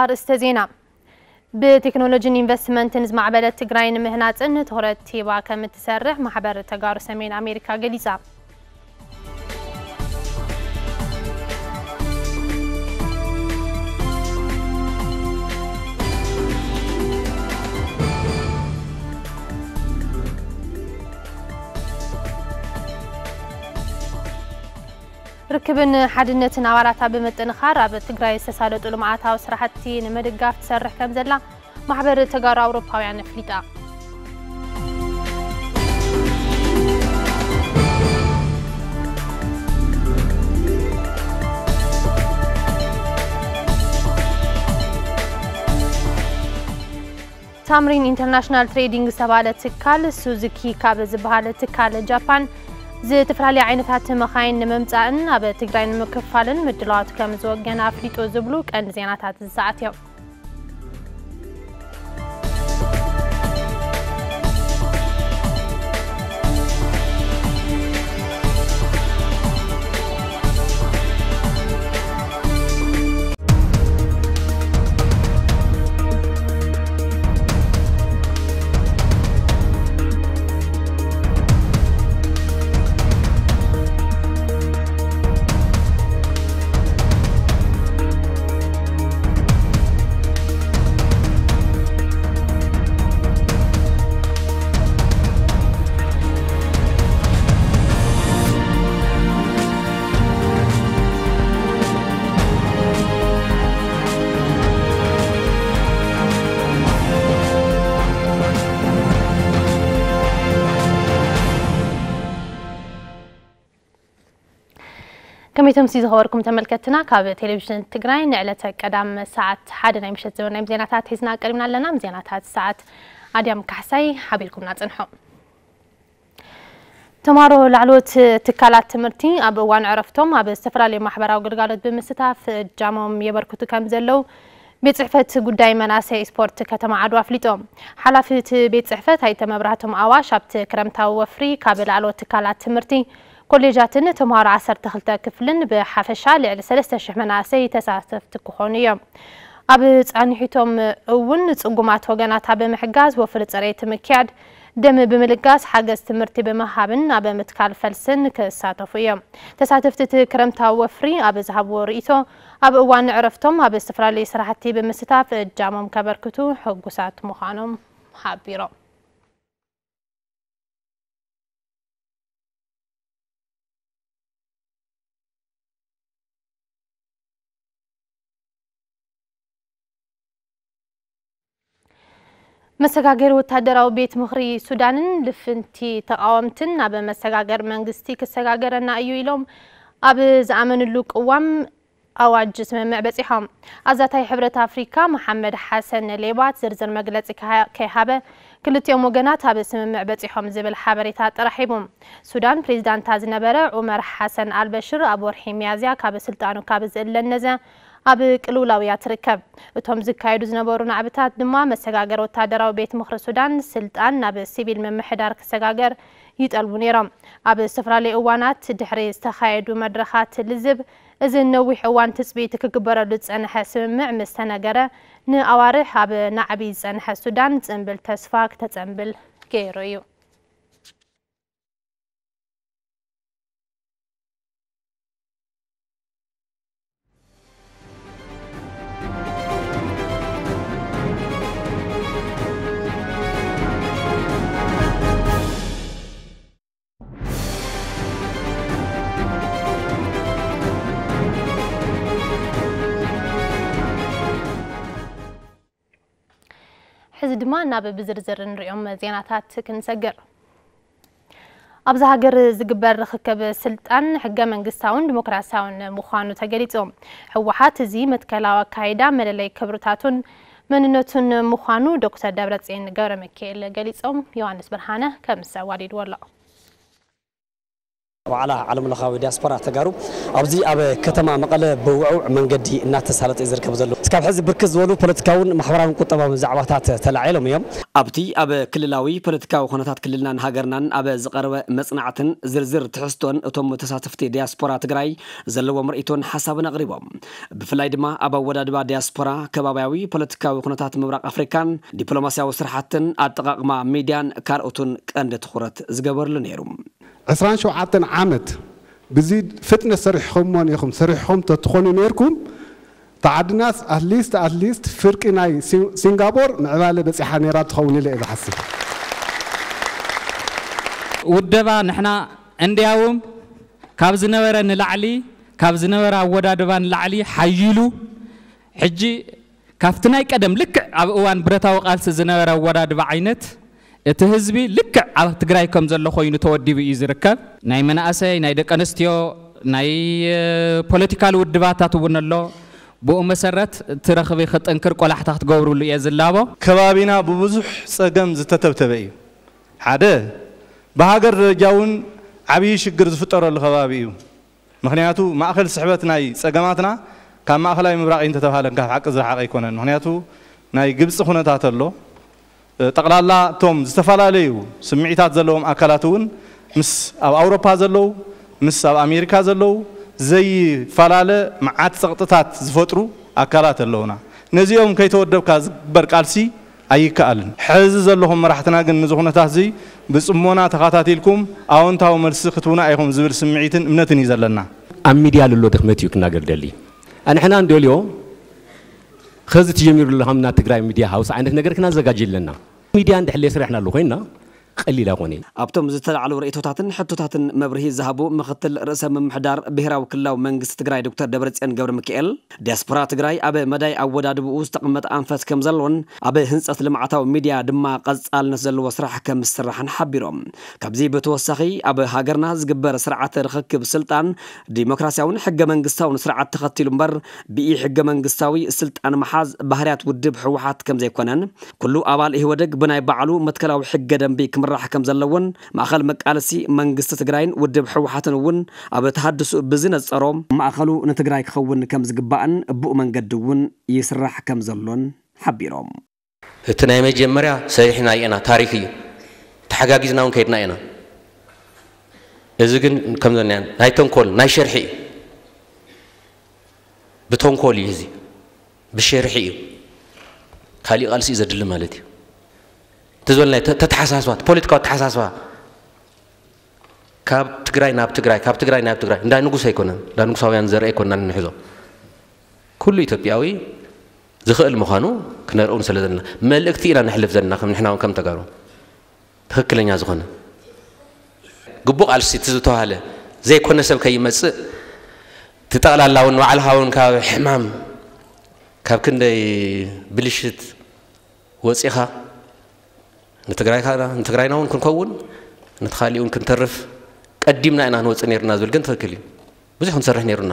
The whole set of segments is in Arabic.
ኣርእስተ ዜና ብቴክኖሎጂን ኢንቨስትመንትን ዝማዕበለት ትግራይ ንምህናፅን ትኩረት ሂባ ከም እትሰርሕ ማሕበር ተጋሩ ሰሜን ኣሜሪካ ገሊጻ ርክብን ሓድነትን ኣባላታ ብምጥንኻር ኣብ ትግራይ ዝተሳለጡ ልምዓታዊ ስራሕቲ ንምድጋፍ ትሰርሕ ከም ዘላ ማሕበር ተጋሩ ኣውሮፓውያን ኣፍሊጣ ታምሪን ኢንተርናሽናል ትሬዲንግ ዝተባሃለ ትካል ሱዙኪ ካብ ዝበሃል ትካል ጃፓን ዝተፈላለየ ዓይነታት መኻይን ንምምፃእን ኣብ ትግራይ ንምክፋልን ምድላዋት ከም ዝወገነ ኣፍሊጡ ዝብሉ ቀንዲ ዜናታት ዝሰዓት እዮም ከመይ ተምሲ ዝኸበርኩም ተመልከትና ካብ ቴሌቭዥን ትግራይ ንዕለተ ቀዳም ሰዓት ሓደ ናይ ምሸት ዝብናይ ዜናታት ሒዝና ቀሪብና ኣለና ዜናታት ሰዓት ኣድያም ካሕሳይ ሓቢርኩምና ፅንሖ ተማሮ ላዕሎት ትካላት ትምህርቲ ኣብ እዋን ዕረፍቶም ኣብ ዝተፈላለዩ ማሕበራዊ ግልጋሎት ብምስታፍ እጃሞም የበርክቱ ከም ዘለው ቤት ፅሕፈት ጉዳይ መናሰይ ስፖርት ከተማ ዓድዋ ኣፍሊጦም ሓላፊ እቲ ቤት ፅሕፈት ኣይተ መብራህቶም ኣዋሽ ኣብቲ ክረምታዊ ወፍሪ ካብ ላዕሎት ትካላት ትምህርቲ كوليجات تمار عصر تخلت كفلن بحفشال على سلسة شحمنا سي تساتف تكوخونية أبيت عن حيتم أون تقومات وغانا تابي محقاز وفرت عريت مكياد دم بملقاس حاجة استمرتي بمهابن أبي متكال فلسن كساتفية تساتفت كرمتا وفري أبي زهب وريتو أبي وان عرفتم أبي استفرالي سرحتي بمستاف جامم كبركتو حقوسات مخانم حابيرو መሰጋገሪ ወታደራዊ ቤት ምኽሪ ሱዳንን ልፍንቲ ተቃወምትን ናብ መሰጋገር መንግስቲ ክሰጋገረና እዩ ኢሎም ኣብ ዝኣመንሉ ቅዋም ኣዋጅ ስምምዕ በፂሖም ኣዛታይ ሕብረት ኣፍሪካ መሓመድ ሓሰን ሌባት ዝርዝር መግለፂ ከይሃበ ክልቲኦም ወገናት ኣብ ስምምዕ በፂሖም ዝብል ሓበሬታ ጥራሒቡ ሱዳን ፕሬዚዳንታ ዝነበረ ዑመር ሓሰን ኣልበሽር ኣብ ወርሒ ሚያዝያ ካብ ስልጣኑ ካብ ዝእለነዘ ኣብ ቅልውላውያ ትርከብ እቶም ዝካየዱ ዝነበሩ ናዕብታት ድማ መሰጋገር ወታደራዊ ቤት ምክሪ ሱዳን ስልጣን ናብ ሲቪል ምምሕዳር ክሰጋገር ይጠልቡ ነይሮም ኣብ ዝተፈላለዩ እዋናት ድሕሪ ዝተካየዱ መድረካት ልዝብ እዚ ነዊሕ እዋን ትፅቢት ክግበረሉ ዝፀንሐ ስምምዕ ምስ ተነገረ ንኣዋርሕ ኣብ ናዕቢ ዝፀንሐ ሱዳን ፅምብል ተስፋ ክተፀምብል ገይሩ እዩ ሕዚ ድማ ናብ ብዝርዝር ንሪኦም ዜናታት ክንሰግር ኣብዚ ሃገር ዝግበር ርክከብ ስልጣን ሕገ መንግስታውን ዲሞክራሲያውን ምዃኑ ተገሊፆም ህወሓት እዚ መትከላዊ ኣካይዳ መለለይ ክብርታቱን መንነቱን ምዃኑ ዶክተር ደብረፅዮን ገብረ ሚካኤል ገሊፆም ዮሃንስ ብርሃነ ከም ዝሰዋዲድዎ ኣሎ وعلى على ملخاو دياسبورا تجارو أبزي أبا كتما مقالة بوعو من قدي الناس تسالت إذا ركبوا زلو تكاب بركز ولو بلتكون محورا من كتبه من زعواتات تلعيلهم يوم ኣብቲ ኣብ ክልላዊ ፖለቲካዊ ኩነታት ክልልናን ሃገርናን ኣብ ዝቐረበ መፅናዕትን ዝርዝር ትሕዝቶን እቶም ተሳትፍቲ ዲያስፖራ ትግራይ ዘለዎ ምርኢቶን ሓሳብን ኣቕሪቦም ብፍላይ ድማ ኣብ ኣወዳድባ ዲያስፖራ ከባብያዊ ፖለቲካዊ ኩነታት ምብራቅ ኣፍሪካን ዲፕሎማስያዊ ስራሕትን ኣጠቃቅማ ሚድያን ካልኦትን ቀንዲ ትኩረት ዝገበርሉ ነይሩ 27 ዓመት ብዚ ፍጥነት ሰሪሕኩምዎን ኢኹም ሰሪሕኩም ተትኾኑ ነርኩም ተዓድናስ ኣትሊስት ኣትሊስት ፍርቂ ናይ ሲንጋፖር ምዕባለ በፂሓ ነራ ትኸውን ኢለ ዝሓስብ ውደባ ንሕና እንዲያውም ካብ ዝነበረ ንላዕሊ ካብ ዝነበረ ኣወዳድባ ንላዕሊ ሓይሉ ሕጂ ካብቲ ናይ ቀደም ልክዕ ኣብ እዋን ብረታዊ ቃልሲ ዝነበረ ኣወዳድባ ዓይነት እቲ ህዝቢ ልክዕ ኣብ ትግራይ ከም ዘሎ ኮይኑ ተወዲቡ እዩ ዝርከብ ናይ መናእሰይ ናይ ደቂ ኣንስትዮ ናይ ፖለቲካል ውድባታት እውን ኣሎ بو مسرت خط انكر ترخبي خطنكر قلحت تغورلو يزلابو كبابينا ببزح صقم زتتبتبي حدا بهاجر جاون عبي شجر زفطر الخبابيو مخنياتو ما اخل ماخذ اي صقماتنا كان ماخلاي مبراق انت تبهالن كان حق زرحق يكون مخنياتو ناي غبص خناتات الله ጠቕላላ እቶም ዝተፈላለዩ ስምዒታት ዘለዎም ኣካላት እውን ምስ ኣብ ኣውሮፓ ዘለዉ ምስ ኣብ ኣሜሪካ ዘለዉ زي فلالة معات سقطتات زفترو أكلات اللونا نزيهم كي تودب كاز برقالسي أي كألن حزز اللهم رحتنا قن نزخونا تهزي بس أمونا تخاتاتي لكم أون تاو مرسختونا أيهم زبر سمعيتن منتني زلنا أمي ديال اللو دخمتيو كنا قرد لي أنا حنا عندو اليوم خزت جميل اللهم ناتقرأي ميديا هاوس عندك نقرك نازل قاجي لنا ميديا عند حلي سرحنا اللو ቀሊል ኣይኮነን ኣብቶም ዝተለዓሉ ርእቶታትን ሕቶታትን መብርሂ ዝሃቡ ምክትል ርእሰ ምምሕዳር ብሄራዊ ክልላዊ መንግስቲ ትግራይ ዶክተር ደብረፅዮን ገብረ ሚካኤል ዲያስፖራ ትግራይ ኣብ መዳይ ኣወዳድብኡ ዝተቐመጠ ኣንፈት ከም ዘለዎን ኣብ ህንፀት ልምዓታዊ ሚድያ ድማ ቀፃልነት ዘለዎ ስራሕ ከም ዝስራሕን ሓቢሮም ካብዚ ብተወሳኺ ኣብ ሃገርና ዝግበር ስርዓት ርክክብ ስልጣን ዲሞክራስያውን ሕገ መንግስታውን ስርዓት ተኸቲሉ እምበር ብኢ ሕገ መንግስታዊ ስልጣን መሓዝ ባህርያት ውድብ ሕወሓት ከም ዘይኮነን ኩሉ ኣባል ኢህወደግ ብናይ ባዕሉ መትከላዊ ሕገ ደንቢ ክም ክምራሕ ከም ዘለውን ማእኸል መቃለሲ መንግስቲ ትግራይን ውድብ ሕወሓትን እውን ኣብ ተሃድሱ ብዝነፀሮም ማእኸሉ ንትግራይ ክኸውን ከም ዝግባእን እቡእ መንገዲ እውን ይስራሕ ከም ዘሎን ሓቢሮም እቲ ናይ መጀመርያ ሰሪሕና ኢና ታሪክ እዩ ተሓጋጊዝና እውን ከይድና ኢና እዚ ግን ከም ዘለና ናይ ተንኮል ናይ ሸርሒ እዩ ብተንኮል እዩ እዚ ብሸርሒ እዩ ካሊእ ቃልሲ እዩ ዘድሊ ማለት እዩ ዝበልና ተተሓሳስባ ፖለቲካዊ ተሓሳስባ ካብ ትግራይ ናብ ትግራይ ካብ ትግራይ ናብ ትግራይ እንዳ ንጉስ ኣይኮነን እንዳ ንጉሳውያን ዘርኢ ኣይኮንና ንንሕዞ ኩሉ ኢትዮጵያዊ ዝኽእል ምዃኑ ክነርእውን ስለ ዘለና መልእክቲ ኢና ንሕልፍ ዘለና ከም ንሕና እውን ከም ተጋሩ ትክክለኛ ዝኾነ ግቡእ ቃልሲ እቲ ዝተባሃለ ዘይኮነ ሰብ ከይመፅእ ትጠቕላላውን ባዕልኻውን ካብ ሕማም ካብ ክንደይ ብልሽት ወፂኻ ንትግራይ ንትግራይና እውን ክንከውን ነቲ ካሊእ እውን ክንተርፍ ቀዲምና ኢና ክንወፅእ ነርና ዝብል ግን ትኽክል እዩ ብዙሕ ክንሰርሕ ነይሩና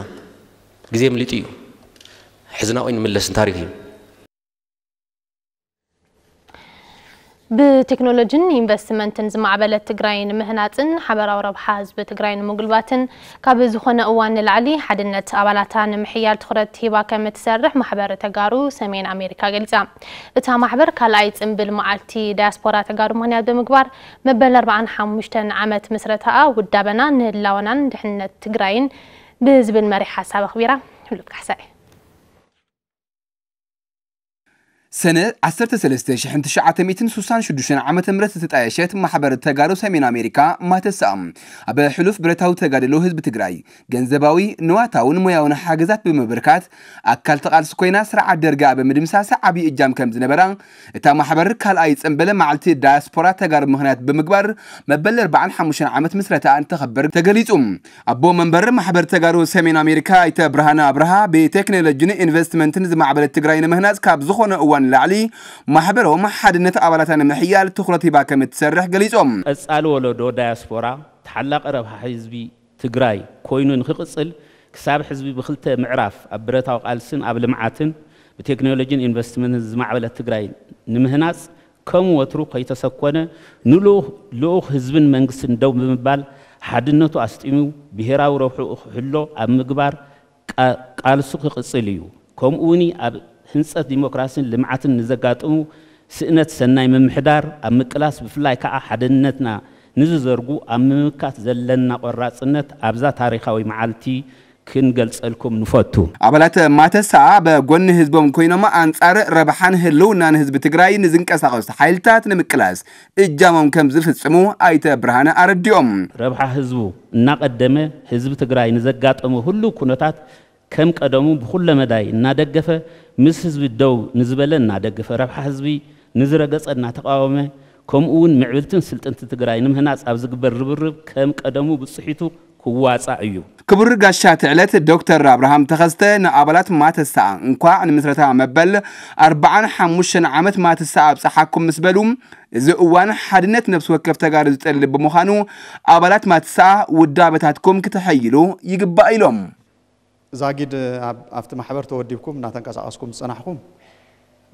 ግዜ ምሊጡ እዩ ሕዝና ቆይ ንምለስን ታሪክ እዩ بتكنولوجي انفستمنت زما عبلت تقراين مهناتن حبر او ربحاز بتقراين مقلباتن كابز خونا اوان العلي حدنت ابالاتان محيال تخرج تيبا كم تسرح محبر تقارو سمين امريكا قلتا اتا محبر كالايت امبل معالتي داسبورا تقارو مانيا بمقبار مبل اربعان حموشتن عمت مسرتا ودابنا نلاونا دحنت تقراين بزبن مريحة سابق بيرا حلو بكحسائي ሰነ 13966 ዓ ም ዝተጣየሸት ማሕበር ተጋሩ ሰሜን ኣሜሪካ ማተሳእ ኣብ ሕሉፍ ብረታዊ ተጋድሎ ህዝቢ ትግራይ ገንዘባዊ ንዋታውን ሞያውን ሓገዛት ብምብርካት ኣካል ተቓልሲ ኮይና ስርዓት ደርጋ ብምድምሳሳ ዓብዪ እጃም ከም ዝነበራ እታ ማሕበር ካልኣይ ፅምበለ መዓልቲ ዳያስፖራ ተጋሩ ምክንያት ብምግባር መበል 45 ዓመት ምስረታ እንተኸብር ተገሊጹ ኣቦ መንበር ማሕበር ተጋሩ ሰሜን ኣሜሪካ ኣይተ ብርሃነ ኣብርሃ ብቴክኖሎጂን ኢንቨስትመንትን ዝማዕበለት ትግራይ ንምህናፅ ካብ ዝኾነ እዋን ንላዕሊ ማሕበሮም ሓድነት ኣባላታ ንምሕያል ትኩረት ሂባ ከም እትሰርሕ ገሊፆም ቀፃሊ ወለዶ ዳያስፖራ ተሓላቂ ረብሓ ህዝቢ ትግራይ ኮይኑ ንክቅፅል ክሳብ ሕዝቢ ብክልተ ምዕራፍ ኣብ ብረታዊ ቃልስን ኣብ ልምዓትን ብቴክኖሎጂን ኢንቨስትመንት ዝማዕበለት ትግራይ ንምህናፅ ከም ወትሩ ከይተሰኮነ ንልኡኽ ህዝብን መንግስትን ደው ብምባል ሓድነቱ ኣስጢሙ ብሄራዊ ረብሑ ክሕሎ ኣብ ምግባር ቃልሱ ክቕፅል እዩ ከምኡ እውን ኣብ ህንፀት ዲሞክራሲን ልምዓትን ንዘጋጥሙ ስእነት ሰናይ ምምሕዳር ኣብ ምቅላስ ብፍላይ ከዓ ሓደነትና ንዝዘርጉ ኣብ ምምካት ዘለና ቆራፅነት ኣብዛ ታሪካዊ መዓልቲ ክንገልፀልኩም ንፈቱ ኣባላት ማተሳ በጎኒ ህዝቦም ኮይኖም ኣንጻር ረብሓን ህልውናን ህዝቢ ትግራይ ንዝንቀሳቐሱ ሓይልታት ንምቅላስ እጃሞም ከም ዝፍፅሙ ኣይተ ብርሃነ ኣረዲኦም ረብሓ ህዝቡ እናቐደመ ህዝቢ ትግራይ ንዘጋጠሙ ሁሉ ኩነታት كم قدمو بخل مداي نادقف مس حزب الدو نزبل نادقف ربح حزبي نزر قص نتقاوم كم اون معبلتن سلطنت تقراي نم هناس ابزق بربرب كم قدمو بصحيتو كوا صعيو كبر قشات علت الدكتور ابراهام تخست نابلات مات الساعة انكوا عن مسرتا مبل اربعان حموشن عمت مات الساعة بصحاكم مسبلوم إذا أوان حدنت نفس وكيف تجارز تقلب بمخانو أبلات ما تسع ودابتاتكم كتحيلو يقبائلهم ዛጊድ ኣብቲ ማሕበር ተወዲብኩም እናተንቀሳቐስኩም ዝፀናሕኩም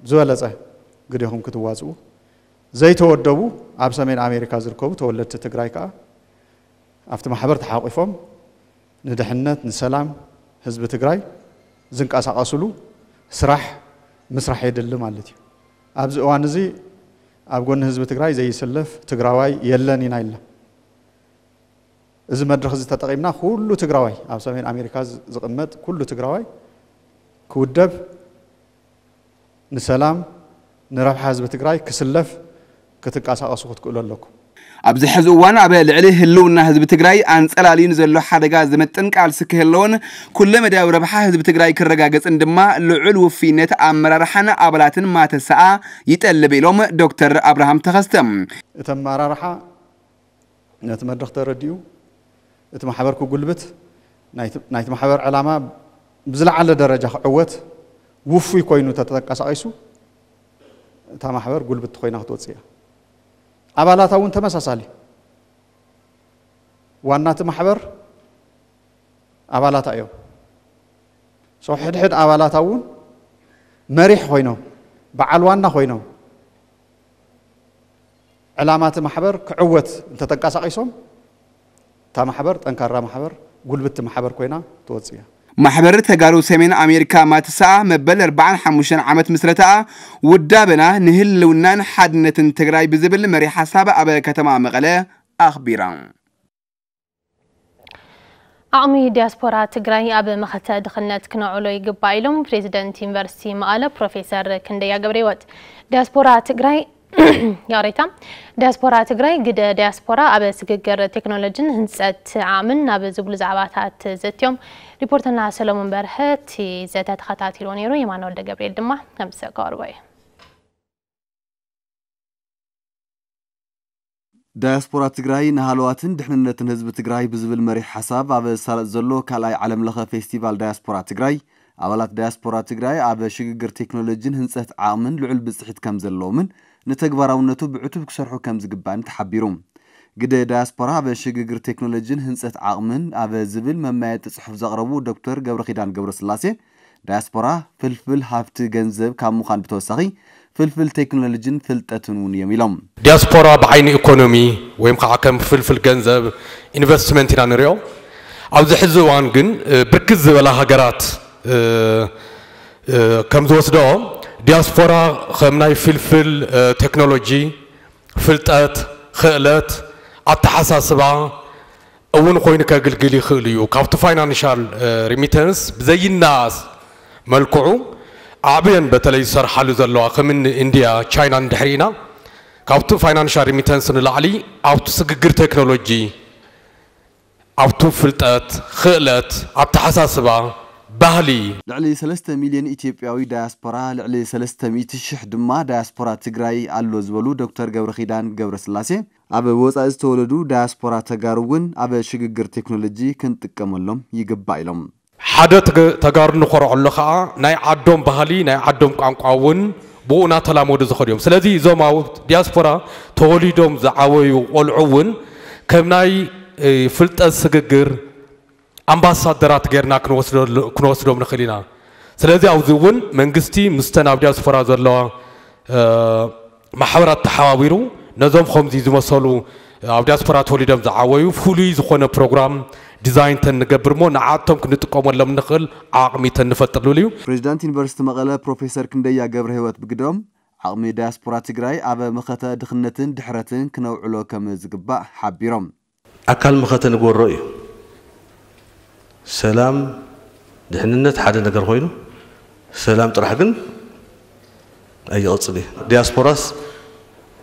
ዝበለፀ ግዴኹም ክትዋፅኡ ዘይተወደቡ ኣብ ሰሜን ኣሜሪካ ዝርከቡ ተወለድቲ ትግራይ ከዓ ኣብቲ ማሕበር ተሓቂፎም ንድሕነት ንሰላም ህዝቢ ትግራይ ዝንቀሳቐስሉ ስራሕ ምስራሕ የድሊ ማለት እዩ ኣብዚ እዋን እዚ ኣብ ጎኒ ህዝቢ ትግራይ ዘይስለፍ ትግራዋይ የለን ኢና ኢልና از مدرخ زی تقریب نه کل تقریبای عصبی آمریکا ز قمت کل تقریبای کودب نسلام نرف حزب تقریب کسلف کتک عصا قصوت کل لکو أبز حزوان عبال عليه اللون نهز بتقرأي أن سألالي نزل لوحة دقاز دمتن كالسكه اللون كل مدى وربحة هز بتقرأي كالرقاقس اندما لعلو في نت أمر رحان أبلاتن ما تساء يتقل بيلوم دكتور أبراهام تخستم تم مرارحة نتمر دكتور ديو እቲ ማሕበርኩ ጉልብት ናይቲ ማሕበር ዕላማ ብዝለዓለ ደረጃ ክዕወት ውፉይ ኮይኑ ተተንቀሳቂሱ እታ ማሕበር ጉልብቲ ኮይና ክትወፅእ እያ ኣባላታ እውን ተመሳሳሊ ዋና እቲ ማሕበር ኣባላታ እዮም ሰው ሕድሕድ ኣባላታ እውን መሪሕ ኮይኖም በዓል ዋና ኮይኖም ዕላማቲ ማሕበር ክዕወት እንተተንቀሳቂሶም تا ማሕበር ጠንካራ ማሕበር ጉልብቲ ማሕበር ኮይና ትወፅእ እያ ማሕበር ተጋሩ ሰሜን ኣሜሪካ ማትስኣ መበል 45 ዓመት ምስረታኣ ውዳበና ንህልውናን ሓድነትን ትግራይ ብዝብል መሪ ሓሳብ ኣብ ከተማ መቐለ ኣኽቢራ ዓቕሚ ዲያስፖራ ትግራይ ኣብ መኸተ ድኽነት ክነዕሎ ይግባእ ኢሎም ፕሬዚደንት ዩኒቨርሲቲ መቐለ ፕሮፌሰር ክንደያ ገብረ ሂወት ዲያስፖራ ትግራይ ያሬታ ዲያስፖራ ትግራይ ግደ ዲያስፖራ አበ ስግግር ቴክኖሎጂን ህንፀት ዓምን ናብ ዝብሉ ዛዕባታት ዘትዮም ሪፖርተርና ሰሎሞን በርሀ ቲ ዘተ ተኸታቲሉ ነይሩ የማነ ወልደ ገብርኤል ድማ ከምዝሰ ከወርቦ እዩ ዳያስፖራ ትግራይ ንሃለዋትን ድሕንነትን ህዝቢ ትግራይ ብዝብል መሪ ሓሳብ ኣብ ሳልጥ ዘሎ ካልኣይ ዓለም ለኸ ፌስቲቫል ዳያስፖራ ትግራይ ኣባላት ዳያስፖራ ትግራይ ኣብ ሽግግር ቴክኖሎጂን ህንፀት ዓቕምን ልዑል ብፅሒት ከም ዘለዎምን ንተግባራውነቱ ብዕቱብ ክሰርሑ ከም ዝግባእን ተሓቢሩ ግደ ዳያስፖራ ኣብ ሽግግር ቴክኖሎጂን ህንፀት ዓቕምን ኣብ ዝብል መማየጢ ፅሑፍ ዘቕረቡ ዶክተር ገብረ ኪዳን ገብረ ስላሴ ዳያስፖራ ፍልፍል ሃብቲ ገንዘብ ካብ ምዃን ብተወሳኺ ፍልፍል ቴክኖሎጂን ፍልጠትን እውን እዮም ኢሎም ዲያስፖራ ብዓይኒ ኢኮኖሚ ወይም ከዓ ከም ፍልፍል ገንዘብ ኢንቨስትመንት ኢና ንሪኦ ኣብዚ ሕዚ እዋን ግን ብርክት ዝበላ ሃገራት ከም ዝወስደኦ دياسبورا خمناي فلفل تكنولوجي فلتات خالات اتحساسبا اون خوين كغلغلي خليو كابت فاينانشال ريميتنس بزي الناس ملكعو عبين بتلي سرحلو زلوا خمن انديا تشاينا دحرينا كابت فاينانشال ريميتنس نلعلي ابت سغغر تكنولوجي ابتو فلتات خالات اتحساسبا ባህሊ ልዕሊ 3 ሚልዮን ኢትዮጵያዊ ዳያስፖራ ልዕሊ 300,000 ድማ ዳያስፖራ ትግራይ ኣሎ ዝበሉ ዶክተር ገብረ ኺዳን ገብረ ስላሴ ኣብ ወፃኢ ዝተወለዱ ዳያስፖራ ተጋሩ እውን ኣብ ሽግግር ቴክኖሎጂ ክንጥቀመሎም ይግባእ ኢሎም ሓደ ተጋሩ ንኮርዐሉ ከዓ ናይ ዓዶም ባህሊ ናይ ዓዶም ቋንቋ እውን ብኡ እናተላመዱ ዝኸዱ እዮም ስለዚ እዞም ኣብ ዲያስፖራ ተወሊዶም ዝዓበዩ ቆልዑ እውን ከም ናይ ፍልጠት ስግግር ኣምባሳደራት ጌርና ክንወስዶም ንኽእል ኢና ስለዚ ኣብዚ እውን መንግስቲ ምስተን ኣብ ዲያስፖራ ዘለዋ ማሕበራት ተሓባቢሩ ነዞም ከምዚ ዝመሰሉ ኣብ ዲያስፖራ ተወሊዶም ዝዓወዩ ፍሉይ ዝኾነ ፕሮግራም ዲዛይን ተንገብር ሞ ንዓቶም ክንጥቀመሎም ንኽእል ዓቕሚ ተንፈጥር እዩ ፕሬዚዳንት ዩኒቨርሲቲ መቐለ ፕሮፌሰር ክንደያ ገብረ ህይወት ብግዶም ዓቕሚ ዳያስፖራ ትግራይ ኣብ መኸተ ድኽነትን ድሕረትን ክነውዕሎ ከም ዝግባእ ሓቢሮም ኣካል መኸተ ንጎሮ እዩ ሰላም ድሕንነት ሓደ ነገር ኮይኑ ሰላም ጥራሕ ግን ኣይቕፅል እዩ ዲያስፖራስ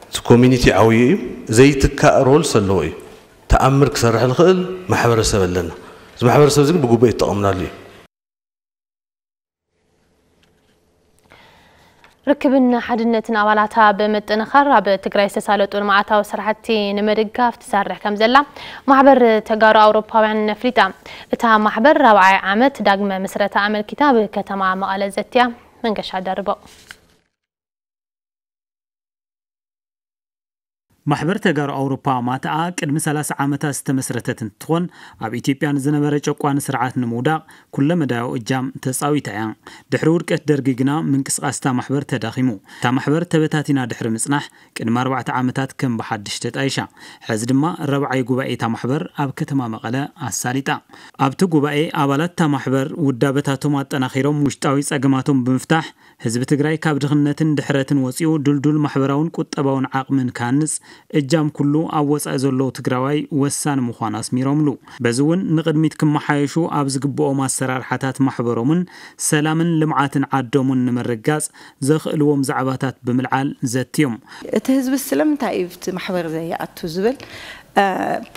እቲ ኮሚኒቲ ዓብዪ እዩ ዘይትካእ ሮልስ ኣለዎ እዩ ተኣምር ክሰርሕ ዝኽእል ማሕበረሰብ ኣለና እዚ ማሕበረሰብ እዚ ግን ብጉባኤ ይጠቐምናሉ እዩ ركبنا حدنتنا ولا تاب متن خراب تقرأي سالت والمعتاو سرحتي نمرقة في تسرح كم زلا معبر تجارة أوروبا وعن نفريتا بتها معبر روعي عمت دقم مسرة عمل كتاب كتما مقالة زتيا من قشع ማሕበር ተጋሩ ኣውሮፓ ማትኣ ቅድሚ 30 ዓመታት ዝተመስረተት እንትኾን ኣብ ኢትዮጵያ ንዝነበረ ጨቋን ስርዓት ንምውዳቕ ኩለ መዳያዊ እጃም ተፃዊታ እያ ድሕሪ ውድቀት ደርጊ ግና ምንቅስቃስ እታ ማሕበር ተዳኺሙ እታ ማሕበር ተበታቲና ድሕሪ ምፅናሕ ቅድሚ 4 ዓመታት ከም ብሓድሽ ተጣይሻ ሕዚ ድማ ረብዓይ ጉባኤ እታ ማሕበር ኣብ ከተማ መቐለ ኣሳሊጣ ኣብቲ ጉባኤ ኣባላት እታ ማሕበር ውዳበታቶም ኣጠናኺሮም ውሽጣዊ ፀገማቶም ብምፍታሕ ህዝቢ ትግራይ ካብ ድኽነትን ድሕረትን ወፂኡ ድልዱል ማሕበራውን ቁጠባውን ዓቕምን ክሃንፅ እጃም ኩሉ ኣብ ወፃኢ ዘለዉ ትግራዋይ ወሳኒ ምዃኑ ኣስሚሮምሉ በዚ እውን ንቅድሚት ክመሓየሹ ኣብ ዝግብኦም ኣሰራርሓታት ማሕበሮምን ሰላምን ልምዓትን ዓዶምን ንምርጋፅ ዘኽእልዎም ዛዕባታት ብምልዓል ዘትዮም እቲ ህዝቢ ስለምንታይ እዩ ቲ ማሕበር ዘይኣቱ ዝብል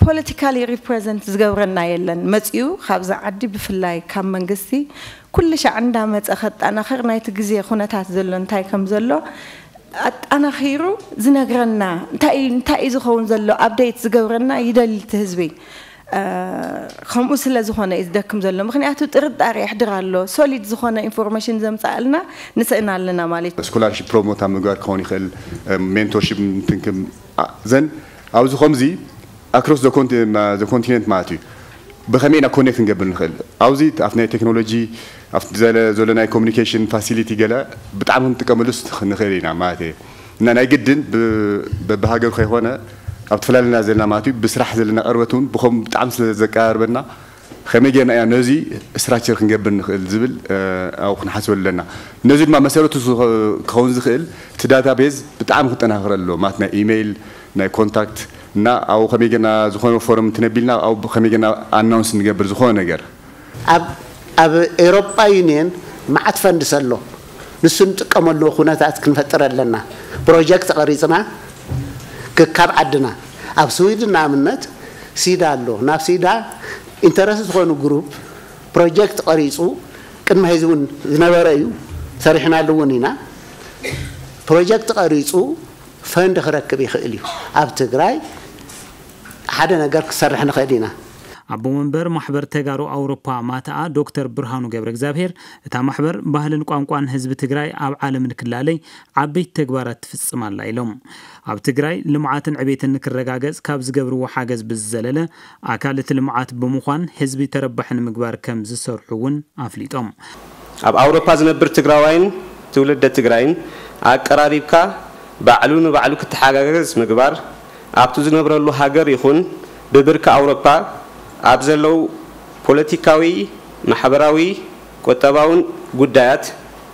ፖለቲካሊ ሪፕረዘንት ዝገብረና የለን መፅኡ ካብዚ ዓዲ ብፍላይ ካብ መንግስቲ ኩሉ ሻዕ እንዳመፀ ከጣናኽር ናይቲ ግዜ ኩነታት ዘሎ እንታይ ከም ዘሎ أنا خيرو زنغرنا تاي تاي زخون زلو أبديت زغرنا يدل تهزبي خمس لا زخونا إذا كم زلو مخني أتو ترد أري حدر الله سوليد زخونا إنفورميشن زم سألنا نسألنا لنا مالي سكولار شي برومو تام غير كوني خل منتور شي تنكم زن أو زخوم زي أكروس دو كونتي ما دو كونتيننت ماتي بخمينا كونيكتين قبل نخل أو زي تعرفنا تكنولوجي ኣብቲ ዘሎ ናይ ኮሚኒኬሽን ፋሲሊቲ ገለ ብጣዕሚ ክንጥቀመሉስ ንኽእል ኢና ማለት እዩ እና ናይ ግድን በብሃገሩ ከይኮነ ኣብ ተፈላለዩና ዘለና ማለት እዩ ብስራሕ ዘለና ቀርበት እውን ብከም ብጣዕሚ ስለ ዘቀራርበና ከመይ ጌርና ኢና ነዚ ስትራክቸር ክንገብር ንኽእል ዝብል ኣብኡ ክንሓስበሉ ኣለና ነዚ ድማ መሰረቱ ክኸውን ዝኽእል እቲ ዳታቤዝ ብጣዕሚ ክጠናክር ኣለዎ ማለት ናይ ኢሜይል ናይ ኮንታክት እና ኣብኡ ከመይ ጌርና ዝኾነ ፎረም እንትነቢልና ኣብኡ ከመይ ጌርና ኣናውንስ ንገብር ዝኾነ ነገር ኣብ ኣብ ኤሮጳ ዩኒየን መዓት ፈንድስ ኣሎ ንሱ ንጥቀመሉ ኩነታት ክንፈጥር ኣለና ፕሮጀክት ቀሪፅና ክካብ ዓድና ኣብ ስዊድን ንኣብነት ሲዳ ኣሎ ናብ ሲዳ ኢንተረስ ዝኾኑ ግሩፕ ፕሮጀክት ቀሪፁ ቅድሚ ህዚ እውን ዝነበረ እዩ ሰሪሕናሉ እውን ኢና ፕሮጀክት ቀሪፁ ፈንድ ክረክብ ይኽእል እዩ ኣብ ትግራይ ሓደ ነገር ክሰርሕ ንኽእል ኢና ኣቦ መንበር ማሕበር ተጋሩ ኣውሮፓ ማተኣ ዶክተር ብርሃኑ ገብረ እግዚኣብሄር እታ ማሕበር ባህልን ቋንቋን ህዝቢ ትግራይ ኣብ ዓለም ንክላለይ ዓበይቲ ተግባራት ትፍፅም ኣላ ኢሎም ኣብ ትግራይ ልምዓትን ዕቤትን ንክረጋገፅ ካብ ዝገብርዎ ሓገዝ ብዝዘለለ ኣካል እቲ ልምዓት ብምዃን ህዝቢ ተረባሒ ንምግባር ከም ዝሰርሑ እውን ኣፍሊጦም ኣብ ኣውሮፓ ዝነብር ትግራዋይን ትውልደ ትግራይን ኣቀራሪብካ ባዕሉ ንባዕሉ ክትሓጋገዝ ምግባር ኣብቲ ዝነብረሉ ሃገር ይኹን ብብርኪ ኣውሮፓ ኣብ ዘለው ፖለቲካዊ ማሕበራዊ ቆጠባውን ጉዳያት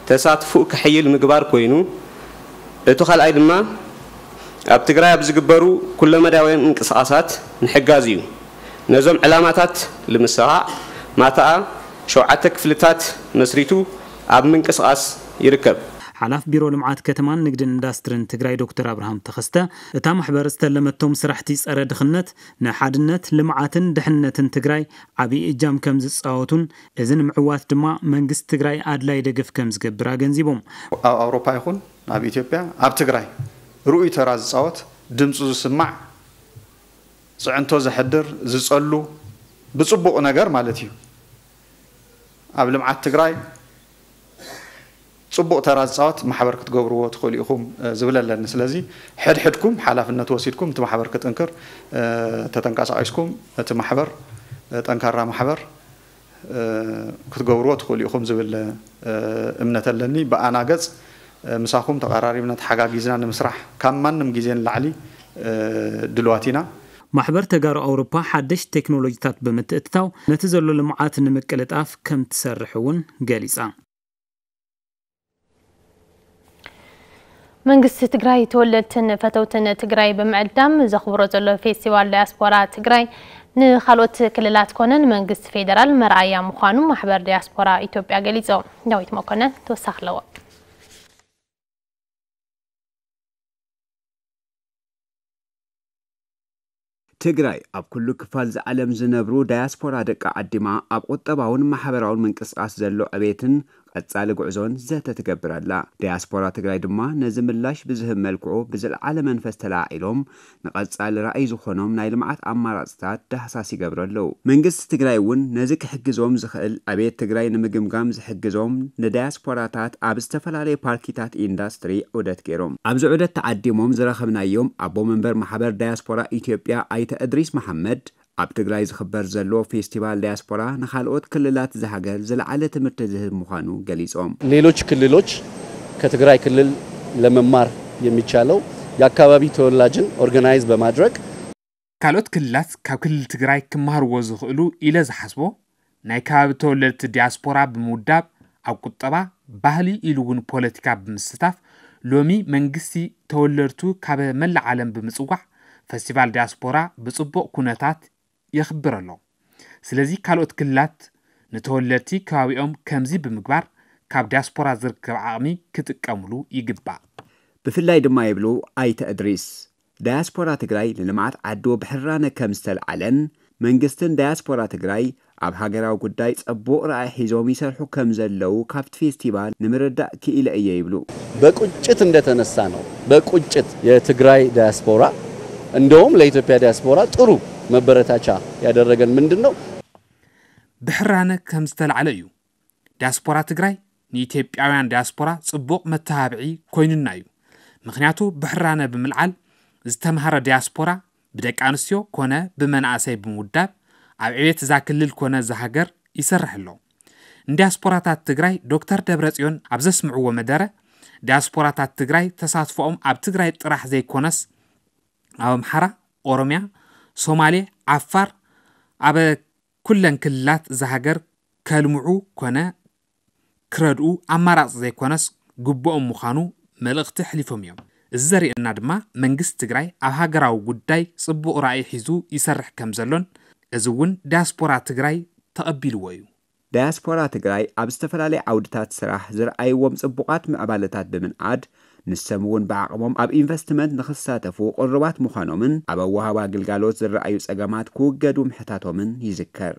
ተሳትፉ ክሕይል ምግባር ኮይኑ እቲ ካልኣይ ድማ ኣብ ትግራይ ኣብ ዝግበሩ መዳውያን እንቅስቃሳት ንሕጋዝ እዩ ነዞም ዕላማታት ንምስኻዕ ማታኣ ሸውዓተ ክፍልታት መስሪቱ ኣብ ምንቅስቃስ ይርከብ ሓላፍ ቢሮ ልምዓት ከተማን ንግድን ኢንዳስትሪን ትግራይ ዶክተር ኣብርሃም ተኸስተ እታ ማሕበር ዝተለመቶም ስራሕቲ ፀረ ድኽነት ንሓድነት ልምዓትን ድሕንነትን ትግራይ ዓብዪ እጃም ከም ዝፃወቱን እዚ ንምዕዋት ድማ መንግስቲ ትግራይ ኣድላይ ደገፍ ከም ዝገብር ኣገንዚቦም ኣብ ኣውሮፓ ይኹን ኣብ ኢትዮጵያ ኣብ ትግራይ ርኡይ ተራ ዝፃወት ድምፂ ዝስማዕ ፅዕንቶ ዘሕድር ዝፀሉ ብፅቡቕ ነገር ማለት እዩ ኣብ ልምዓት ትግራይ ፅቡቅ ተራ ዝፃወት ማሕበር ክትገብርዎ ትኽእሉ ኢኹም ዝብል ኣለኒ ስለዚ ሕድሕድኩም ሓላፍነት ወሲድኩም እቲ ማሕበር ክጥንክር ተተንቀሳቂስኩም እቲ ማሕበር ጠንካራ ማሕበር ክትገብርዎ ትኽእሉ ኢኹም ዝብል እምነት ኣለኒ ብኣና ገፅ ምሳኹም ተቀራሪብና ተሓጋጊዝና ንምስራሕ ካብ ማንም ግዜ ንላዕሊ ድልዋት ኢና ማሕበር ተጋሩ ኣውሮፓ ሓደሽቲ ቴክኖሎጂታት ብምትእትታው ነቲ ዘሎ ልምዓት ንምቅልጣፍ ከም ትሰርሕ እውን ገሊጻ መንግስቲ ትግራይ ተወለድትን ፈተውትን ትግራይ ብምዕዳም ዘኽብሮ ዘሎ ፌስቲቫል ዳያስፖራ ትግራይ ንካልኦት ክልላት ኮነን መንግስቲ ፌደራል መርኣያ ምዃኑ ማሕበር ዳያስፖራ ኢትዮጵያ ገሊፆም ዳዊት መኮነን ተወሳኺ ኣለዎ ትግራይ ኣብ ኩሉ ክፋል ዝዓለም ዝነብሩ ዳያስፖራ ደቂ ዓዲማ ኣብ ቁጠባውን ማሕበራውን ምንቅስቃስ ዘሎ ዕቤትን ቀጻሊ ጉዕዞን ዘተ ትገብር ኣላ ዲያስፖራ ትግራይ ድማ ነዚ ምላሽ ብዝህብ መልክዑ ብዝለዓለ መንፈስ ተላዒሎም ንቐጻሊ ራእይ ዝኾኖም ናይ ልምዓት ኣማራፅታት ዳህሳስ ይገብሩ ኣለዉ መንግስቲ ትግራይ እውን ነዚ ክሕግዞም ዝኽእል ኣቤት ትግራይ ንምግምጋም ዝሕግዞም ንዳያስፖራታት ኣብ ዝተፈላለዩ ፓርኪታት ኢንዳስትሪ ዑደት ገይሮም ኣብዚ ዑደት ተዓዲሞም ዝረኸብናዮም ኣቦ መንበር ማሕበር ዳያስፖራ ኢትዮጵያ ኣይተ እድሪስ መሓመድ ኣብ ትግራይ ዝኽበር ዘሎ ፌስቲቫል ዳያስፖራ ንካልኦት ክልላት ዝሃገር ዝለዓለ ትምህርቲ ዝህብ ምዃኑ ገሊፆም ሌሎች ክልሎች ከትግራይ ክልል ለመማር የሚቻለው የአካባቢ ተወላጅን ኦርጋናይዝ በማድረግ ካልኦት ክልላት ካብ ክልል ትግራይ ክመሃርዎ ዝኽእሉ ኢለ ዝሓስቦ ናይ ከባቢ ተወለድቲ ዲያስፖራ ብምውዳብ ኣብ ቁጠባ ባህሊ ኢሉ እውን ፖለቲካ ብምስታፍ ሎሚ መንግስቲ ተወለድቱ ካብ መላእ ዓለም ብምፅዋዕ ፈስቲቫል ዲያስፖራ ብፅቡቅ ኩነታት የኽብር ኣሎ ስለዚ ካልኦት ክልላት ንተወለድቲ ከባቢኦም ከምዚ ብምግባር ካብ ዲያስፖራ ዝርከብ ዓቕሚ ክጥቀምሉ ይግባእ ብፍላይ ድማ ይብሉ ኣይተ እድሪስ ዳያስፖራ ትግራይ ንልምዓት ዓዶ ብሕራነ ከም ዝተለዓለን መንግስትን ዳያስፖራ ትግራይ ኣብ ሃገራዊ ጉዳይ ጽቡቕ ረኣይ ሒዞም ይሰርሑ ከም ዘለዉ ካብቲ ፌስቲቫል ንምርዳእ ክኢለ እየ ይብሉ በቁጭት እንደተነሳ ነው። በቁጭት የትግራይ ዳያስፖራ እንደውም ለኢትዮጵያ ዲያስፖራ ጥሩ መበረታቻ ያደረገን ምንድን ነው ብሕራነ ከም ዝተላዕለ እዩ ዲያስፖራ ትግራይ ንኢትዮጵያውያን ዲያስፖራ ጽቡቕ መተባብዒ ኮይኑና እዩ ምክንያቱ ብሕራነ ብምልዓል ዝተምሃረ ዲያስፖራ ብደቂ ኣንስትዮ ኮነ ብመናእሰይ ብምውዳብ ኣብ ዕቤት እዛ ክልል ኮነ ዝሃገር ይሰርሕ ኣሎ ንዲያስፖራታት ትግራይ ዶክተር ደብረ ደብረፅዮን ኣብ ዘስምዕዎ መደረ ዲያስፖራታት ትግራይ ተሳትፎኦም ኣብ ትግራይ ጥራሕ ዘይኮነስ ኣብ ኣምሓራ ኦሮምያ ሶማሌ ዓፋር ኣብ ኩለን ክልላት ዝሃገር ከልምዑ ኮነ ክረድኡ ኣማራፂ ዘይኮነስ ግብኦም ምዃኑ መልእኽቲ ሕሊፎም እዮም እዚ ዘርእየና ድማ መንግስቲ ትግራይ ኣብ ሃገራዊ ጉዳይ ፅቡቕ ራእይ ሒዙ ይሰርሕ ከም ዘሎን እዚ እውን ዳያስፖራ ትግራይ ተቐቢልዎ እዩ ዳያስፖራ ትግራይ ኣብ ዝተፈላለየ ዓውድታት ስራሕ ዝረኣይዎም ፅቡቓት ምዕባለታት ብምንኣድ ንሰም እውን ብዓቕሞም ኣብ ኢንቨስትመንት ንኽሳተፉ ቁርባት ምዃኖምን ኣብ ኣወሃባ ኣግልጋሎት ዝረኣዩ ጸገማት ክውገዱ ምሕታቶምን ይዝከር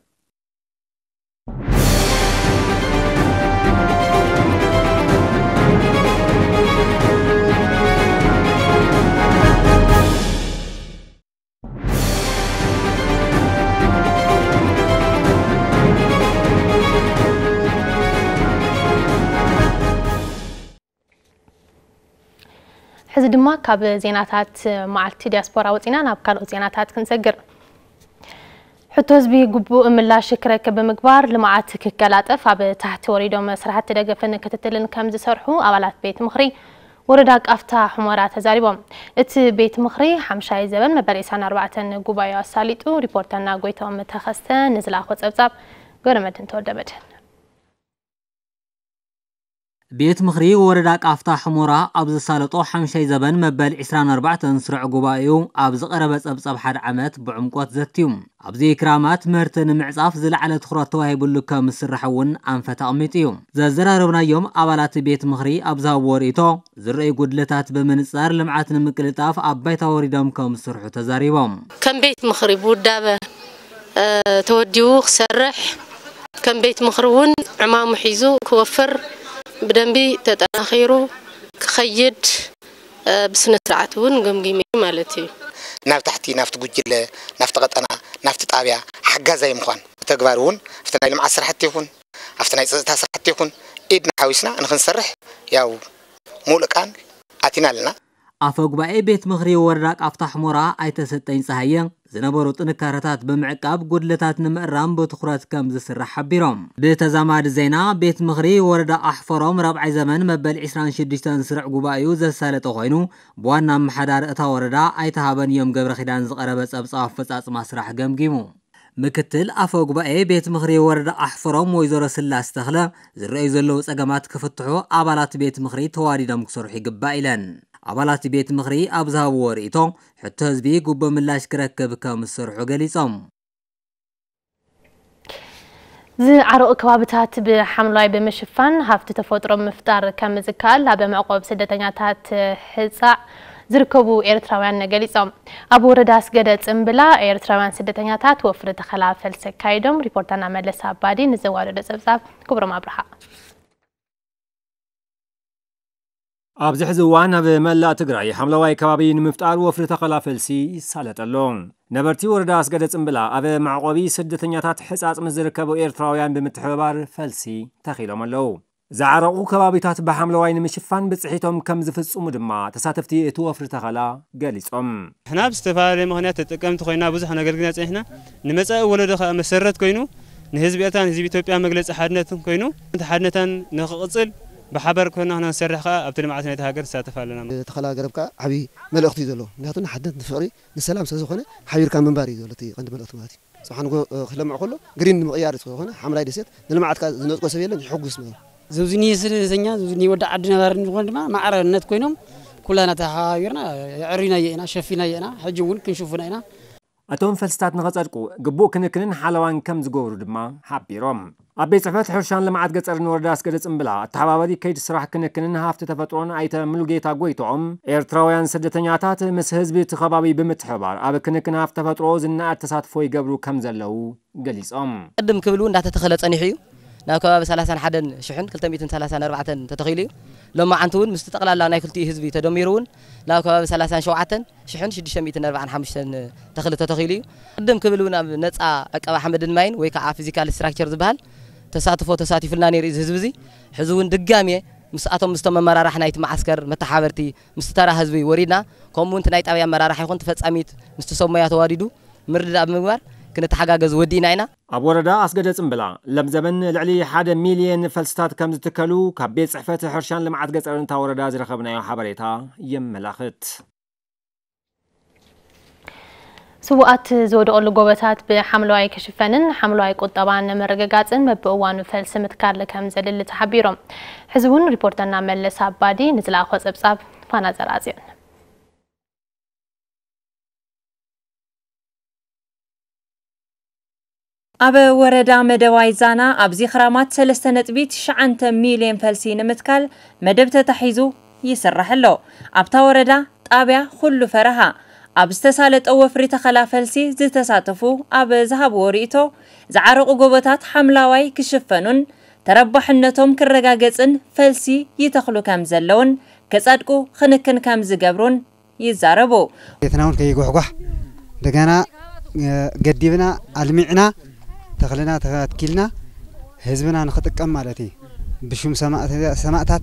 ሕዚ ድማ ካብ ዜናታት መዓልቲ ዲያስፖራ ወፂና ናብ ካልኦት ዜናታት ክንሰግር ሕቶ ህዝቢ ግቡእ ምላሽ ክረክብ ብምግባር ልምዓት ክቀላጠፍ ኣብ ታሕቲ ወሪዶም ስራሕቲ ደገፍን ክትትልን ከም ዝሰርሑ ኣባላት ቤት ምክሪ ወረዳ ቃፍታ ሑመራ ተዛሪቦም እቲ ቤት ምክሪ ሓምሻይ ዘበን መበል 24 ጉባኤ ኣሳሊጡ ሪፖርተርና ጎይቶም ተኸስተ ንዝለኣኮ ፀብጻብ ገረመድን ተወልደ መድህን بيت مخري وردا قافتا حمورا ابز سالطو حمشي زبن مبل 24 سرع قبايو ابز قربت ابز ابحر عمت بعمقات زتيوم ابزي كرامات مرتن معصاف زل على تخرى توهيب اللوكا مسرحون انفتا اميتيوم زازرا ربنا يوم ابالات بيت مخري ابزا وريتو زرعي قدلتات بمنصار لمعاتن مكلتاف ابيتا وريدام كم سرحو تزاريبوم كم بيت مخري بودابة أه توديو سرح كم بيت مخرون عمام حيزو كوفر ብደንቢ ተጠናኺሩ ክኸይድ ብስነ ስርዓት እውን ገምጊመ ማለት እዩ ናብ ታሕቲ ናብቲ ጉጅለ ናብቲ ቀጠና ናብቲ ጣብያ ሓጋዛይ ምኳን ተግባር እውን ኣብቲ ናይ ልምዓት ስራሕቲ ይኹን ኣብቲ ናይ ፀጥታ ስራሕቲ ይኹን ኢድና ሓዊስና ንክንሰርሕ ያው ሙሉቃን ኣቲና ኣለና ኣፈ ጉባኤ ቤት ምክሪ ወረዳ ቃፍታ ሕሞራ ኣይተሰጠኝ ፀሃየ ዝነበሩ ጥንካረታት ብምዕቃብ ጉድለታት ንምእራም ብትኩረት ከም ዝስራሕ ሓቢሮም ብተዛማዲ ዜና ቤት ምክሪ ወረዳ ኣሕፈሮም ረብዓይ ዘመን መበል 26 ስርዕ ጉባኤኡ ዘሳለጠ ኮይኑ ብዋና ኣመሓዳሪ እታ ወረዳ ኣይተሃበን እዮም ገብረ ኪዳን ዝቀረበ ፀብፃብ ኣፈፃፅማ ስራሕ ገምጊሙ ምክትል ኣፈ ጉባኤ ቤት ምክሪ ወረዳ ኣሕፈሮም ወይዘሮ ስላስ ተኽለ ዝረአዩ ዘለዉ ፀገማት ክፍትሑ ኣባላት ቤት ምክሪ ተዋዲዶም ክሰርሑ ይግባእ ኢለን ኣባላት ቤት ምኽሪ ኣብ ዝሃብዎ ርእቶ ሕቶ ህዝቢ ጉቦ ምላሽ ክረክብ ከም ዝስርሑ ገሊፆም ዝዓረቑ ከባብታት ብሓምለዋይ ብምሽፋን ሃፍቲ ተፈጥሮ ምፍጣር ከም ዝከኣል ኣብ መዕቆብ ስደተኛታት ህፃዕ ዝርከቡ ኤርትራውያን ገሊፆም ኣብ ወረዳ ስገደ ፅምብላ ኤርትራውያን ስደተኛታት ወፍሪ ተኸላፈል ካይዶም ሪፖርተርና መለስ ኣባዲ ንዘዋደዶ ፀብጻብ ክብሮም ኣብርሃ ኣብዚ ሕዚ እዋን ኣብ መላእ ትግራይ ሓምለዋይ ከባቢ ንምፍጣር ወፍሪ ተኸላፈልሲ ይሳለጥ ኣሎ ነበርቲ ወረዳ ኣስገደ ፅምብላ ኣብ ማዕቆቢ ስደተኛታት ሕፃፅ ምስ ዝርከቡ ኤርትራውያን ብምትሕብባር ፈልሲ ተኺሎም ኣለዉ ዝዓረቑ ከባቢታት ብሓምለዋይ ንምሽፋን ብፅሒቶም ከም ዝፍፅሙ ድማ ተሳተፍቲ እቲ ወፍሪ ተኸላ ገሊፆም ንሕና ብዝተፈላለየ ምክንያት ተጠቀምቲ ኮይና ብዙሕ ነገር ግና ፅኒሕና ንመፃኢ ወለዶ ከዓ መሰረት ኮይኑ ንህዝቢ ኤርትራ ንህዝቢ ኢትዮጵያ መግለፂ ሓድነትን ኮይኑ ሓድነታን ንክቕፅል بحبر كنا هنا نسرخها أبتل معه سنة هاجر ساتفعلنا تخلى قربك عبي مال أختي دلو نهاتنا حدد نفعري للسلام سازوخنا حير كان من باري دولة تي غندم الأطماتي سبحان قو خلا مع كله قرين مغيار سوخنا حملاي دسيت نلمع عتك نوت قو سبيلا نحق اسمه زوزني سر زنيا زوزني ودع عدنا دارن غندم ما أعرف نت كوينهم كلنا تهايرنا عرينا ينا شفينا ينا حجون كنشوفنا ينا እቶም ፈልስታት ንኸጸድቁ ግቡእ ክንክንን ሓለዋን ከም ዝገብሩ ድማ ሓቢሮም ኣብ ቤት ፅሕፈት ሕርሻን ልምዓት ገጸርን ወረዳ ኣስገደ ጽምብላ ኣተሓባበሪ ከይዲ ስራሕ ክንክንን ሃፍቲ ተፈጥሮን ኣይተ ምሉጌታ ጐይቶኦም ኤርትራውያን ስደተኛታት ምስ ህዝቢ እቲ ኸባቢ ብምትሕባር ኣብ ክንክን ሃፍቲ ተፈጥሮ ዝነኣድ ተሳትፎ ይገብሩ ከም ዘለዉ ገሊጾም ቅድም ክብሉ እንዳተተኸለ ጸኒሑ እዩ ናብ ከባቢ 31 ሽሕን 234 ተተኺሉ እዩ ሎመዓንቲ እውን ምስቲ ጠቕላላ ናይ ክልቲኡ ህዝቢ ተደሚሩ እውን ናብ ከባቢ 37 ሽሕን 645 ተኽሊ ተተኺሉ እዩ ቅድም ክብል እውን ኣብ ነፃ ዕቀባ ሓመድን ማይን ወይ ከዓ ፊዚካል ስትራክቸር ዝበሃል ተሳትፎ ተሳቲፉልና ነይሩ እዚ ህዝቢ እዚ ሕዚ እውን ድጋሚ ምስኣቶም ምስቶም ኣመራራሕ ናይቲ ማዓስከር መተሓበርቲ ምስቲ ተራ ህዝቢ ወሪድና ከምኡውን እቲ ናይ ጣብያ ኣመራራሕ ይኹን ተፈፃሚት ምስቲ ሰብ ሞያ ተዋዲዱ ምርድዳእ ብምግባር كنتحجاجز ودينا هنا أبوردا أسجد تنبلا لم زمن لعلي حدا مليون فلسطات كم تكلو كبيت صحفة حرشان لم عاد جزء أنت وردا زرخبنا يا حبريتها يملاخت سوقات زود أول جوبتات بحملواي كشفنن حملواي قد طبعا مرجعاتن مبقوان فلس متكار لكم زل اللي تحبيرهم حزبون ريبورتنا ملس عبادي نزل أخوز أبصاب فانا زرازيون ኣብ ወረዳ መደዋይ ዛና ኣብዚ ክራማት 3 ነጥቢ 3.9 ሚልዮን ፈልሲ ንምትካል መደብ ተታሒዙ ይስራሕ ኣሎ ኣብታ ወረዳ ጣብያ ኩሉ ፈረሃ ኣብ ዝተሳለጠ ወፍሪ ተኸላ ፈልሲ ዝተሳተፉ ኣብ ዝሃብዎ ርእቶ ዝዓረቑ ጎቦታት ሓምላዋይ ክሽፈኑን ተረባሕነቶም ክረጋገፅን ፈልሲ ይተኽሉ ከም ዘለውን ከጸድቁ ክንክን ከም ዝገብሩን ይዛረቡ ቤትና እውን ከይጓሕጓሕ እንደገና ገዲብና ኣልሚዕና تخلنا تخلات كلنا هزبنا نخطق مالتي بشوم سماعت سماعتات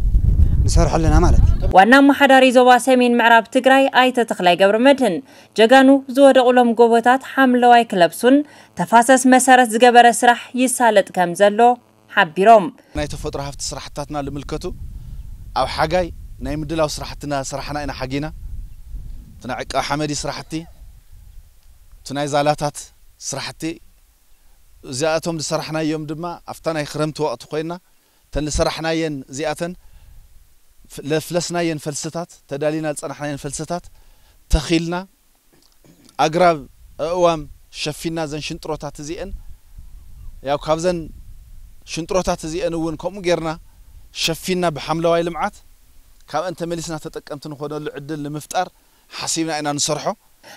نسرح لنا مالتي وانا محداري زوا سمين معراب تقراي اي تتخلي قبر مدن جاقانو زود علم قوتات حملو اي كلبسون تفاسس مسارت زقبر سرح يسالت كامزلو حبيروم نايتو فترة هفت سرحتاتنا لملكتو او حقاي نايم دلو سرحتنا سرحنا انا حقينا تنعك احمدي سرحتي تنعي زالاتات سرحتي እዚኣቶም ዝሰራሕናዮም ድማ ኣብታ ናይ ክረምቲ ወቕቲ ኮይንና ተን ዝሰራሕናየን እዚኣተን ለፍለስናየን ፈልስታት ተዳሊና ዝፀናሕናየን ፈልስታት ተኺልና ኣግራብ ኣእዋም ሸፊና ዘን ሽንጥሮታት እዚአን ያው ካብዘን ሽንጥሮታት እዚአን እውን ከምኡ ጌርና ሸፊና ብሓምለዋይ ልምዓት ካብአን ተመሊስና ተጠቀምቲ ንኾነሉ ዕድል ንምፍጣር ሓሲብና ኢና ንሰርሖ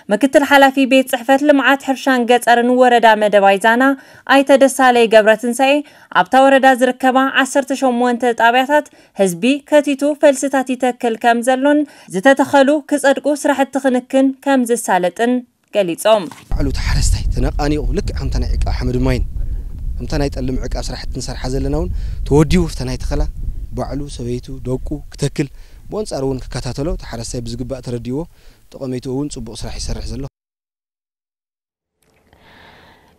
مكتل في بيت صحفت لمعات حرشان قد أرنو وردا مدبايزانا أي تدسالي قبرتن ساي عبتا وردا زركبا عصر تشموان تتابعتات هزبي كتيتو فلسطاتي تكل كامزلون زي تتخلو كس أرقو سرح التخنكن كامز السالتن قليتهم علو تحرستي تنقاني لك عم تنعيك أحمد المين عم تنعيت ألم عك أسرح تنسر حزلنون توديو فتنعيت خلا بعلو سويتو دوكو كتكل بونس أرون كتاتلو تحرستي بزقبا ترديوه ጠቐሜቱ እውን ፅቡቕ ስራሕ ይሰርሕ ዘሎ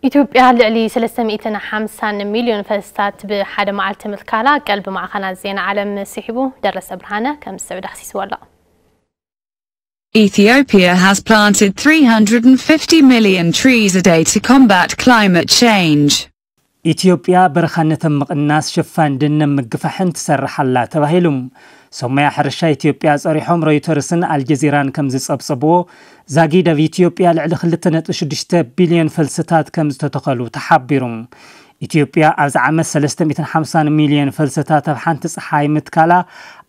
ኢትዮጵያ ልዕሊ 350 ሚሊዮን ፈስታት ብሓደ መዓልቲ ምትካላ ቀልቢ ማዕኸናት ዜና ዓለም ስሒቡ ደረሰ ብርሃነ ከም ዝስዕድ ኣሕሲስዎ ኣሎ Ethiopia has planted 350 million trees a day to combat climate change. ኢትዮጵያ በረኻነተን ምቕናስ ሽፋን ድነ ምግፋሕን ትሰርሕ ኣላ ተባሂሉ ሰማያ ሕርሻ ኢትዮጵያ ጸሪሖም ሮይተርስን ኣልጀዚራን ከም ዝጸብጸብዎ ዛጊድ ኣብ ኢትዮጵያ ልዕሊ 26 ቢልዮን ፈልስታት ከም ዝተተኸሉ ተሓቢሩ ኢትዮጵያ ኣብዛ ዓመት 350 ሚልዮን ፈልሰታት ኣብ ሓንቲ ፀሓይ ምትካላ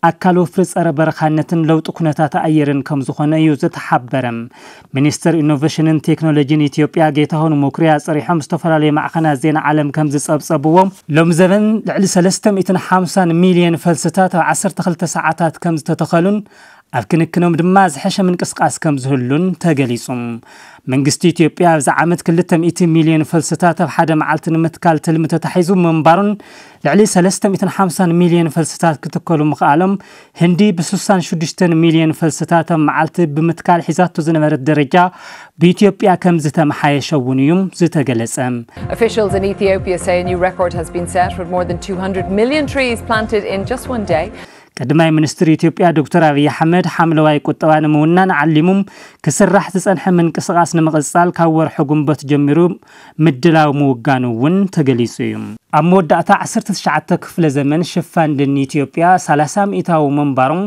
ኣካል ወፍሪ ፀረ በረኻነትን ለውጢ ኩነታት ኣየርን ከም ዝኾነ እዩ ዝተሓበረ ሚኒስትር ኢኖቬሽንን ቴክኖሎጂን ኢትዮጵያ ጌታሁን ሙኩርያ ፀሪሖም ዝተፈላለዩ ማዕኸናት ዜና ዓለም ከም ዝፀብፀብዎም ሎም ዘበን ልዕሊ 350 ሚልዮን ፈልስታት ኣብ 12 ሰዓታት ከም ዝተተኸሉን ኣብ ክንክኖም ድማ ዝሐሸ ምንቅስቃስ ከም ዝህሉን ተገሊጹ መንግስቲ ኢትዮጵያ ኣብዚ ዓመት 200 ሚልዮን ፈልስታት ኣብ ሓደ መዓልቲ ንምትካል ትልሚ ተታሒዙ ምንባሩን ልዕሊ 350 ሚልዮን ፈልስታት ክትከሉ ምኽኣሎም ህንዲ ብ66 ሚልዮን ፈልስታት ኣብ መዓልቲ ብምትካል ሒዛቶ ዝነበረት ደረጃ ብኢትዮጵያ ከም ዝተመሓየሸ እውን እዩ ዝተገለጸ Officials in Ethiopia say a new record has been set with more than 200 million trees planted in just one day. ቀዳማይ ሚኒስትር ኢትዮጵያ ዶክተር ኣብይ ኣሕመድ ሓምለዋይ ቁጠባ ንምውናን ዓሊሙም ክስራሕ ዝፀንሐ ምንቅስቓስ ንምቕፃል ካብ ወርሒ ጉንበት ጀሚሩ ምድላው ምውጋኑ እውን ተገሊጹ እዩ ኣብ መወዳእታ 19 ክፍለ ዘመን ሽፋን ድኒ ኢትዮጵያ 30 ሚእታዊ ምንባሮም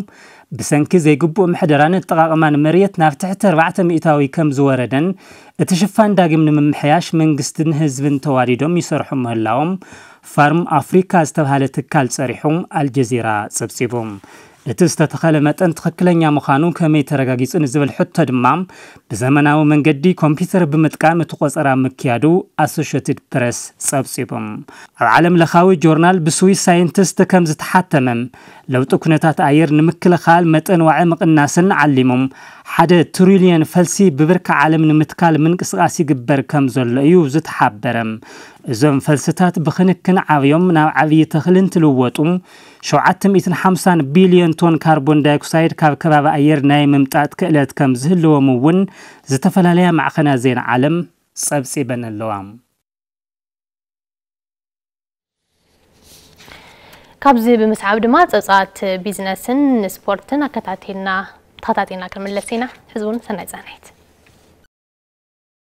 بسنكي زي قبو محدران التقاقمان مريت نافتح تربعة مئتاوي كم زوردا اتشفان داقم نمم حياش من قستن هزبن تواريدهم يصرحوا مهلاهم فارم أفريكا استفهالة كالت صريحهم الجزيرة سبسيبهم እቲ ዝተተኸለ መጠን ትኽክለኛ ምዃኑ ከመይ ተረጋጊፅን ዝብል ሕቶ ድማ ብዘመናዊ መንገዲ ኮምፒተር ብምጥቃም እቲ ቆፀራ ምክያዱ ኣሶሽትድ ፕረስ ጸብፂቦም ኣብ ዓለም ለኻዊ ጆርናል ብስዊስ ሳይንቲስት ከም ዝተሓተመ ለውጢ ኩነታት ኣየር ንምክልኻል መጠን ዋዒ ምቕናስን ዓሊሞም حد تريليون فلسي ببركة عالم نمتكال من قصقاسي قبر كم زل ايو زت حابرم زم فلسطات بخنك كن عاويوم ناو عاوي تخلن تلووتوم شو عتم إتن حمسان بيليون تون كربون دايكسايد كاب كباب اير ناي ممتعت كألات كم زهل ومون زتفلاليا معخنا زين عالم سبسي بن اللوام كابزي بمسعب دمات ازات بيزنسن سبورتن اكتاتينا ተኸታቲልና ክንምለስ ኢና ሕዚ እውን ሰናይ ዛናይት